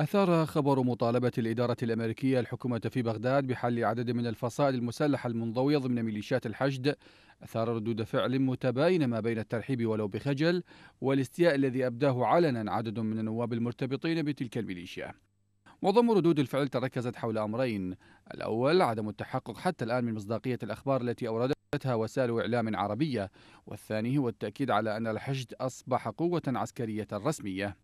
أثار خبر مطالبة الإدارة الأمريكية الحكومة في بغداد بحل عدد من الفصائل المسلحة المنضوية ضمن ميليشيات الحشد أثار ردود فعل متباينة ما بين الترحيب ولو بخجل والاستياء الذي أبداه علنا عدد من النواب المرتبطين بتلك الميليشيا معظم ردود الفعل تركزت حول أمرين الأول عدم التحقق حتى الآن من مصداقية الأخبار التي أوردتها وسائل إعلام عربية والثاني هو التأكيد على أن الحشد أصبح قوة عسكرية رسمية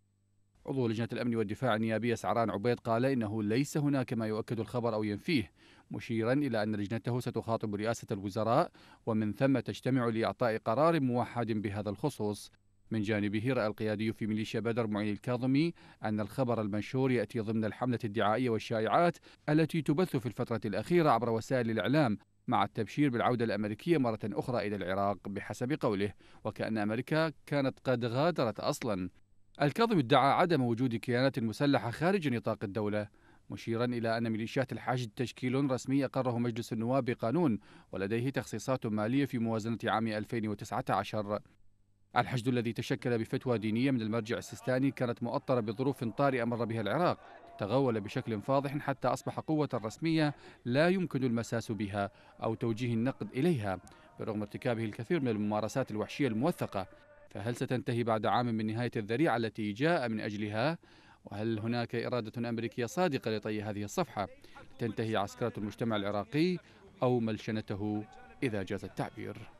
عضو لجنة الأمن والدفاع النيابية سعران عبيد قال إنه ليس هناك ما يؤكد الخبر أو ينفيه مشيرا إلى أن لجنته ستخاطب رئاسة الوزراء ومن ثم تجتمع لإعطاء قرار موحد بهذا الخصوص من جانبه رأى القيادي في ميليشيا بدر معين الكاظمي أن الخبر المنشور يأتي ضمن الحملة الدعائية والشائعات التي تبث في الفترة الأخيرة عبر وسائل الإعلام مع التبشير بالعودة الأمريكية مرة أخرى إلى العراق بحسب قوله وكأن أمريكا كانت قد غادرت أصلاً الكاظم ادعى عدم وجود كيانات مسلحة خارج نطاق الدولة مشيرا إلى أن ميليشيات الحشد تشكيل رسمي أقره مجلس النواب بقانون ولديه تخصيصات مالية في موازنة عام 2019 الحشد الذي تشكل بفتوى دينية من المرجع السيستاني كانت مؤطرة بظروف طارئة مر بها العراق تغول بشكل فاضح حتى أصبح قوة رسمية لا يمكن المساس بها أو توجيه النقد إليها برغم ارتكابه الكثير من الممارسات الوحشية الموثقة فهل ستنتهي بعد عام من نهاية الذريعة التي جاء من أجلها؟ وهل هناك إرادة أمريكية صادقة لطي هذه الصفحة؟ تنتهي عسكرة المجتمع العراقي أو ملشنته إذا جاز التعبير